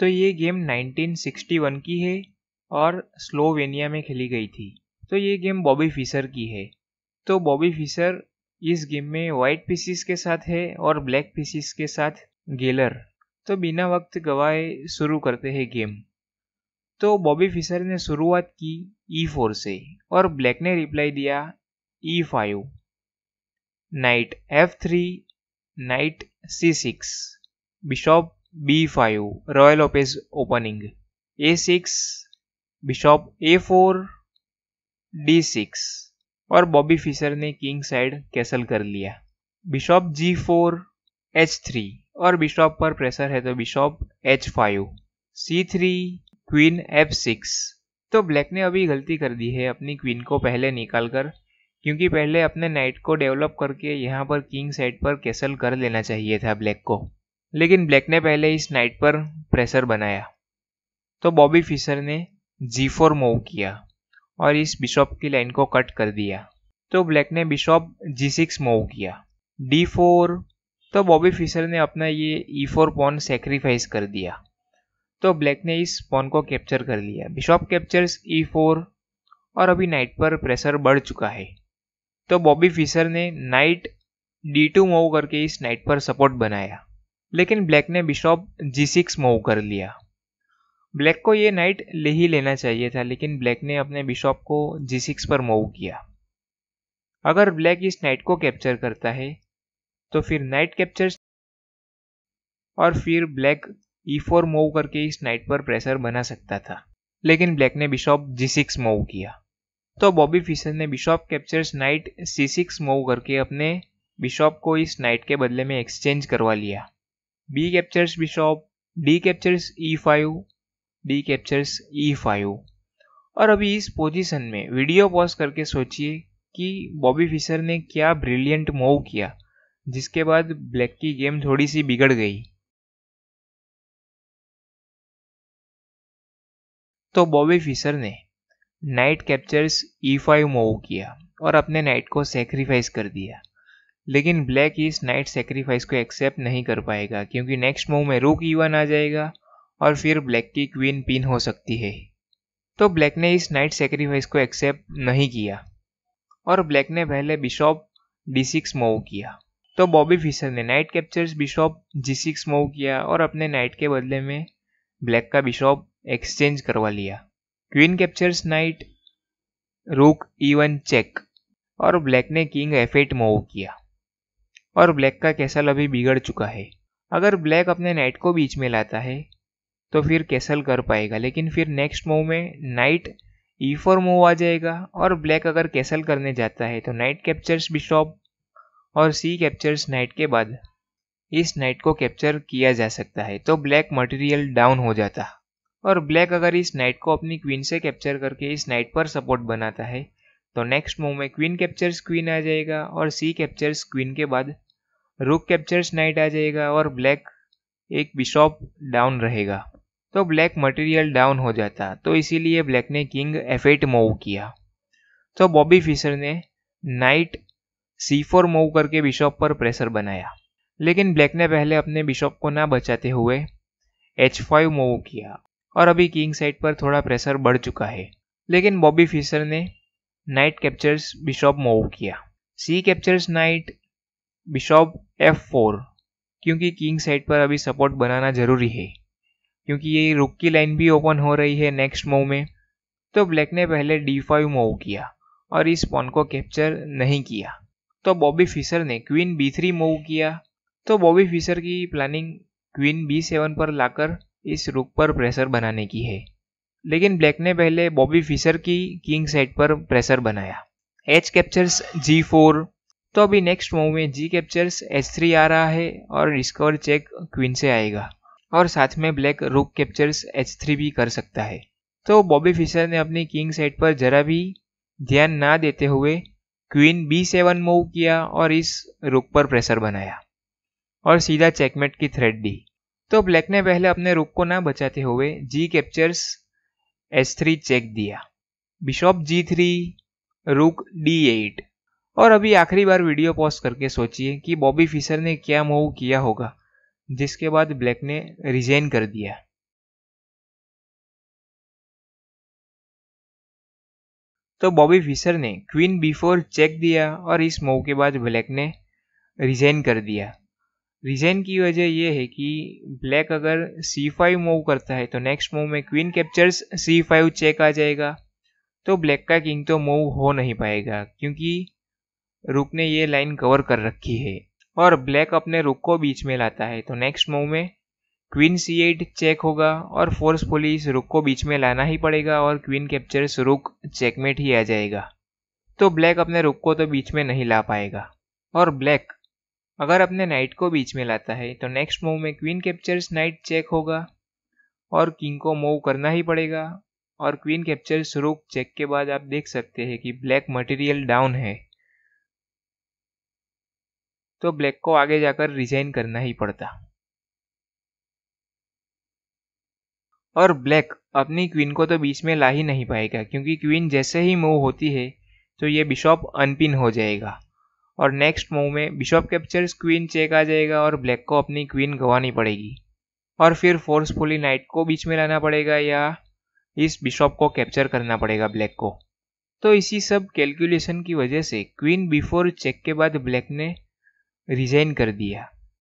तो ये गेम 1961 की है और स्लोवेनिया में खेली गई थी तो ये गेम बॉबी फिशर की है तो बॉबी फिशर इस गेम में वाइट पीसीस के साथ है और ब्लैक पीसीस के साथ गेलर तो बिना वक्त गवाए शुरू करते हैं गेम तो बॉबी फिशर ने शुरुआत की ई e फोर से और ब्लैक ने रिप्लाई दिया E e five knight F three knight C six bishop b5 royal six opening a6 bishop a4 d6 और बॉबी फिशर ने किंग साइड कैसल कर लिया बिशॉप g4 h3 और बिशॉप पर प्रेशर है तो Bishop h5 c3 queen f6 तो black ने अभी गलती कर दी है अपनी क्वीन को पहले निकाल कर क्योंकि पहले अपने नाइट को डेवलप करके यहाँ पर किंग साइड पर कैसल कर लेना चाहिए था ब्लैक को लेकिन ब्लैक ने पहले इस नाइट पर प्रेशर बनाया तो बॉबी फिशर ने जी फोर मूव किया और इस बिशॉप की लाइन को कट कर दिया तो ब्लैक ने बिशॉप जी सिक्स मूव किया डी फोर तो बॉबी फिशर ने अपना ये ई फोर पॉन सेक्रीफाइस कर दिया तो ब्लैक ने इस पॉन को कैप्चर कर लिया बिशॉप कैप्चर्स ई फोर और अभी नाइट पर प्रेशर बढ़ चुका है तो बॉबी फिशर ने नाइट डी टू मूव करके इस नाइट पर सपोर्ट बनाया लेकिन ब्लैक ने बिशॉप जी सिक्स मूव कर लिया ब्लैक को ये नाइट ले ही लेना चाहिए था लेकिन ब्लैक ने अपने बिशॉप को जी सिक्स पर मूव किया अगर ब्लैक इस नाइट को कैप्चर करता है तो फिर नाइट कैप्चर और फिर ब्लैक ई फोर मूव करके इस नाइट पर प्रेशर बना सकता था लेकिन ब्लैक ने बिशॉप जी सिक्स मूव किया तो बॉबी फिशर ने bishop captures knight C six move करके अपने बिशॉप को इस नाइट के बदले में एक्सचेंज करवा लिया b captures bishop d captures e5 d captures e5 और अभी इस पोजीशन में वीडियो पॉज करके सोचिए कि बॉबी फिशर ने क्या ब्रिलियंट मूव किया जिसके बाद ब्लैक की गेम थोड़ी सी बिगड़ गई तो बॉबी फिशर ने knight captures E five move किया और अपने नाइट को सेक्रीफाइस कर दिया लेकिन ब्लैक इस नाइट सेक्रीफाइस को एक्सेप्ट नहीं कर पाएगा क्योंकि नेक्स्ट मूव में रूक ईवन आ जाएगा और फिर ब्लैक की क्वीन पिन हो सकती है तो ब्लैक ने इस नाइट सेक्रीफाइस को एक्सेप्ट नहीं किया और ब्लैक ने पहले बिशॉप डी सिक्स मूव किया तो बॉबी फिशर ने knight captures bishop G six move किया और अपने नाइट के बदले में ब्लैक का बिशॉप एक्सचेंज करवा लिया queen captures knight rook even check और ब्लैक ने किंग एफ एट मूव किया और ब्लैक का कैसल अभी बिगड़ चुका है अगर ब्लैक अपने नाइट को बीच में लाता है तो फिर कैसल कर पाएगा लेकिन फिर नेक्स्ट मूव में knight E e four move आ जाएगा और ब्लैक अगर कैसल करने जाता है तो नाइट कैप्चर्स बिशॉप और सी कैप्चर्स नाइट के बाद इस नाइट को कैप्चर किया जा सकता है तो ब्लैक मटेरियल डाउन हो जाता और ब्लैक अगर इस नाइट को अपनी क्वीन से कैप्चर करके इस नाइट पर सपोर्ट बनाता है तो नेक्स्ट मूव में क्वीन कैप्चर्स क्वीन आ जाएगा और सी कैप्चर्स क्वीन के बाद रुक कैप्चर्स नाइट आ जाएगा और ब्लैक एक बिशॉप डाउन रहेगा तो ब्लैक मटेरियल डाउन हो जाता तो इसीलिए ब्लैक ने किंग एफ एट मूव किया तो बॉबी फिशर ने नाइट सी फोर मूव करके बिशॉप पर प्रेशर बनाया लेकिन ब्लैक ने पहले अपने बिशॉप को ना बचाते हुए एच फाइव मूव किया और अभी किंग साइड पर थोड़ा प्रेशर बढ़ चुका है लेकिन बॉबी फिशर ने नाइट कैप्चर्स बिशॉप मूव किया C captures knight bishop four क्योंकि किंग साइड पर अभी सपोर्ट बनाना ज़रूरी है क्योंकि ये रुक की लाइन भी ओपन हो रही है नेक्स्ट मूव में तो ब्लैक ने पहले डी फाइव मूव किया और इस पॉन को कैप्चर नहीं किया तो बॉबी फिशर ने क्वीन बी थ्री मूव किया तो बॉबी फिशर की प्लानिंग क्वीन बी सेवन पर लाकर इस रुक पर प्रेशर बनाने की है लेकिन ब्लैक ने पहले बॉबी फिशर की किंग साइड पर प्रेशर बनाया एच कैप्चर्स जी फोर तो अभी नेक्स्ट मूव में जी कैप्चर्स एच थ्री आ रहा है और स्कोर चेक क्वीन से आएगा और साथ में ब्लैक रुक कैप्चर्स एच थ्री भी कर सकता है तो बॉबी फिशर ने अपनी किंग साइड पर जरा भी ध्यान ना देते हुए क्वीन बी सेवन मूव किया और इस रुक पर प्रेशर बनाया और सीधा चेकमेट की थ्रेड दी तो ब्लैक ने पहले अपने रुक को ना बचाते हुए G captures H three check दिया bishop G three rook D eight और अभी आखिरी बार वीडियो पॉज करके सोचिए कि बॉबी फिशर ने क्या मूव किया होगा जिसके बाद ब्लैक ने रिजाइन कर दिया तो बॉबी फिशर ने क्वीन बिफोर चेक दिया और इस मूव के बाद ब्लैक ने रिजाइन कर दिया रिजाइन की वजह यह है कि ब्लैक अगर सी फाइव मूव करता है तो नेक्स्ट मूव में queen captures C five check आ जाएगा तो ब्लैक का किंग तो मूव हो नहीं पाएगा क्योंकि रुक ने ये लाइन कवर कर रखी है और ब्लैक अपने रुक को बीच में लाता है तो नेक्स्ट मूव में क्वीन सी एट चेक होगा और फोर्सफुली इस रुक को बीच में लाना ही पड़ेगा और क्वीन कैप्चर्स रुक चेकमेट ही आ जाएगा तो ब्लैक अपने रुक को तो बीच में नहीं ला पाएगा और ब्लैक अगर अपने नाइट को बीच में लाता है तो नेक्स्ट मूव में क्वीन कैप्चर्स नाइट चेक होगा और किंग को मूव करना ही पड़ेगा और क्वीन कैप्चर्स रुक चेक के बाद आप देख सकते हैं कि ब्लैक मटेरियल डाउन है तो ब्लैक को आगे जाकर रिजाइन करना ही पड़ता और ब्लैक अपनी क्वीन को तो बीच में ला ही नहीं पाएगा क्योंकि क्वीन जैसे ही मूव होती है तो ये बिशॉप अनपिन हो जाएगा और नेक्स्ट मूव में बिशॉप कैप्चर्स क्वीन चेक आ जाएगा और ब्लैक को अपनी क्वीन गंवानी पड़ेगी और फिर फोर्सफुली नाइट को बीच में लाना पड़ेगा या इस बिशॉप को कैप्चर करना पड़ेगा ब्लैक को तो इसी सब कैलकुलेशन की वजह से क्वीन बिफोर चेक के बाद ब्लैक ने रिज़ाइन कर दिया